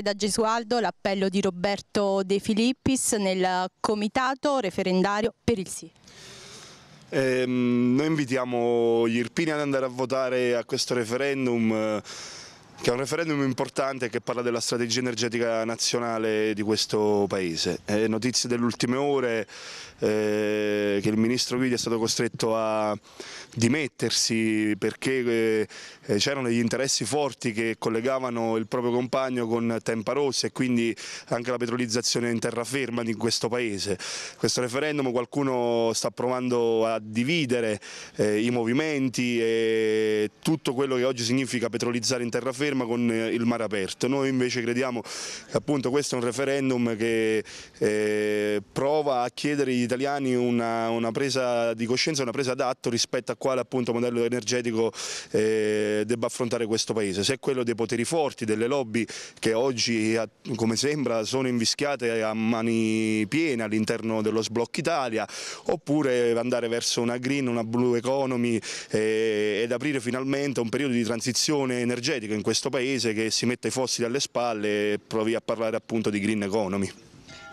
parte da Gesualdo l'appello di Roberto De Filippis nel comitato referendario per il sì. Eh, noi invitiamo gli irpini ad andare a votare a questo referendum eh, che è un referendum importante che parla della strategia energetica nazionale di questo Paese. Eh, notizie delle ultime ore eh, che il Ministro Guidi è stato costretto a dimettersi perché eh, eh, c'erano degli interessi forti che collegavano il proprio compagno con Tempa Rossi e quindi anche la petrolizzazione in terraferma di questo Paese. Questo referendum qualcuno sta provando a dividere eh, i movimenti e tutto quello che oggi significa petrolizzare in terraferma ferma con eh, il mare aperto. Noi invece crediamo che appunto questo è un referendum che eh, prova a chiedere agli italiani una, una, presa di coscienza, una presa d'atto rispetto a quale appunto modello energetico eh, debba affrontare questo Paese. Se è quello dei poteri forti, delle lobby che oggi come sembra sono invischiate a mani piene all'interno dello sblocco Italia oppure andare verso una green, una blue economy eh, ed aprire finalmente un periodo di transizione energetica in questo questo paese che si mette i fossili alle spalle e provi a parlare appunto di green economy.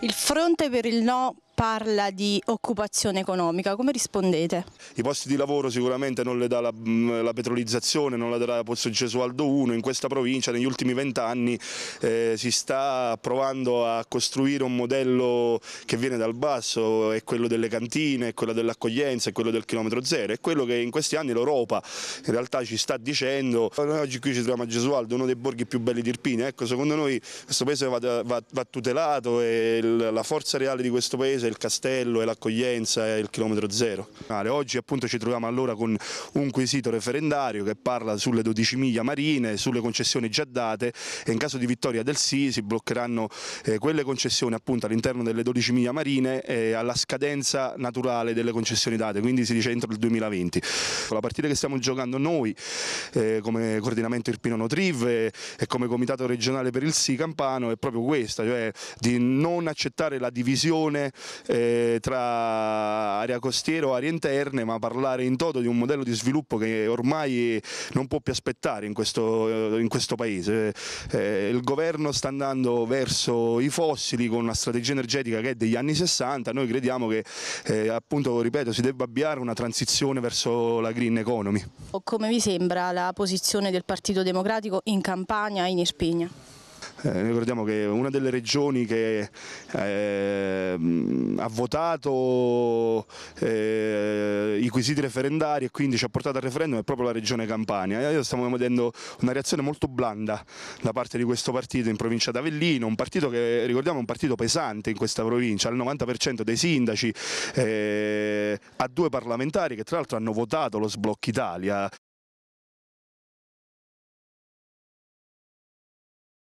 Il fronte per il no parla di occupazione economica, come rispondete? I posti di lavoro sicuramente non le dà la, mm, la petrolizzazione, non le darà Pozzo Gesualdo 1, in questa provincia negli ultimi vent'anni eh, si sta provando a costruire un modello che viene dal basso, è quello delle cantine, è quello dell'accoglienza, è quello del chilometro zero, è quello che in questi anni l'Europa in realtà ci sta dicendo. Noi oggi qui ci troviamo a Gesualdo, uno dei borghi più belli di Irpina, ecco secondo noi questo paese va, va, va tutelato e la forza reale di questo paese Varese, il castello e l'accoglienza e il chilometro zero. Oggi appunto ci troviamo allora con un quesito referendario che parla sulle 12 miglia marine, sulle concessioni già date e in caso di vittoria del sì si bloccheranno eh, quelle concessioni appunto all'interno delle 12 miglia marine alla scadenza naturale delle concessioni date, quindi si dice entro il 2020. La partita che stiamo giocando noi eh, come coordinamento Irpino Notriv e come comitato regionale per il sì Campano è proprio questa, cioè di non accettare la divisione eh, tra area costiera o aree interne, ma parlare in toto di un modello di sviluppo che ormai non può più aspettare in questo, eh, in questo paese. Eh, il governo sta andando verso i fossili con una strategia energetica che è degli anni 60, noi crediamo che eh, appunto, ripeto, si debba avviare una transizione verso la green economy. O come vi sembra la posizione del Partito Democratico in Campania e in Espigna? Eh, ricordiamo che una delle regioni che eh, ha votato eh, i quesiti referendari e quindi ci ha portato al referendum è proprio la regione Campania. Adesso stiamo vedendo una reazione molto blanda da parte di questo partito in provincia d'Avellino, un partito che ricordiamo è un partito pesante in questa provincia, il 90% dei sindaci, eh, ha due parlamentari che tra l'altro hanno votato lo sblocco Italia.